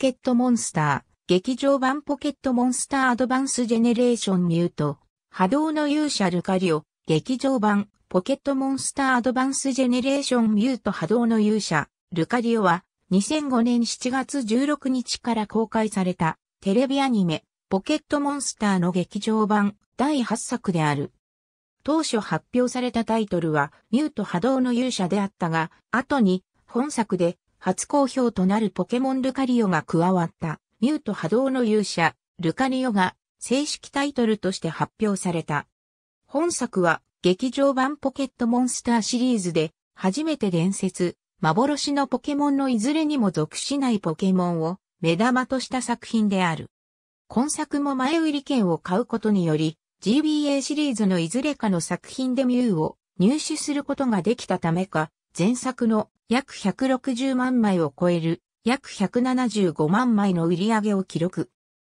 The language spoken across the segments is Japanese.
ケットモンスター、劇場版ポケットモンスターアドバンスジェネレーションミュート、波動の勇者ルカリオ、劇場版ポケットモンスターアドバンスジェネレーションミュート波動の勇者、ルカリオは2005年7月16日から公開されたテレビアニメポケットモンスターの劇場版第8作である。当初発表されたタイトルはミュート波動の勇者であったが、後に本作で初公表となるポケモンルカリオが加わった、ミュート波動の勇者、ルカリオが正式タイトルとして発表された。本作は劇場版ポケットモンスターシリーズで初めて伝説、幻のポケモンのいずれにも属しないポケモンを目玉とした作品である。今作も前売り券を買うことにより、GBA シリーズのいずれかの作品でミュウを入手することができたためか、前作の約160万枚を超える約175万枚の売り上げを記録。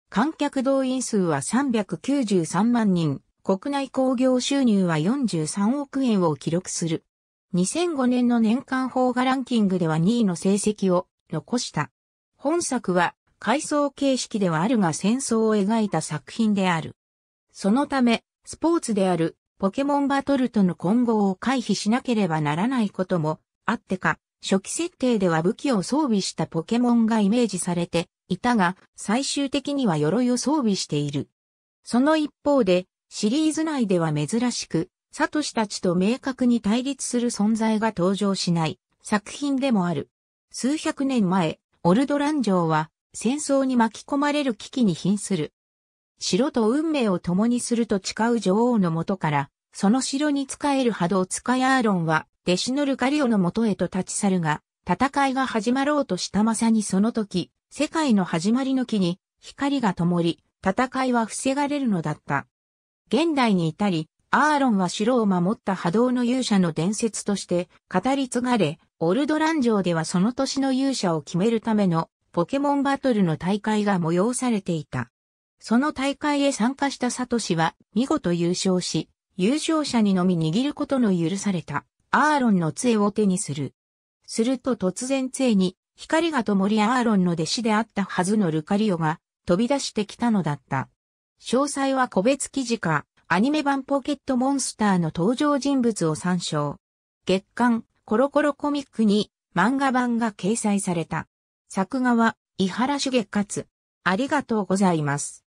観客動員数は393万人、国内興行収入は43億円を記録する。2005年の年間邦画ランキングでは2位の成績を残した。本作は回想形式ではあるが戦争を描いた作品である。そのため、スポーツであるポケモンバトルとの混合を回避しなければならないこともあってか、初期設定では武器を装備したポケモンがイメージされていたが、最終的には鎧を装備している。その一方で、シリーズ内では珍しく、サトシたちと明確に対立する存在が登場しない作品でもある。数百年前、オルドラン城は戦争に巻き込まれる危機に瀕する。城と運命を共にすると誓う女王のもとから、その城に仕える波動使いアーロンは弟子のルカリオの元へと立ち去るが、戦いが始まろうとしたまさにその時、世界の始まりの木に光が灯り、戦いは防がれるのだった。現代に至り、アーロンは城を守った波動の勇者の伝説として語り継がれ、オルドラン城ではその年の勇者を決めるためのポケモンバトルの大会が催されていた。その大会へ参加したサトシは見事優勝し、優勝者にのみ握ることの許されたアーロンの杖を手にする。すると突然杖に、光が灯りアーロンの弟子であったはずのルカリオが飛び出してきたのだった。詳細は個別記事か、アニメ版ポケットモンスターの登場人物を参照。月刊、コロコロコミックに漫画版が掲載された。作画は、伊原茂勝。ありがとうございます。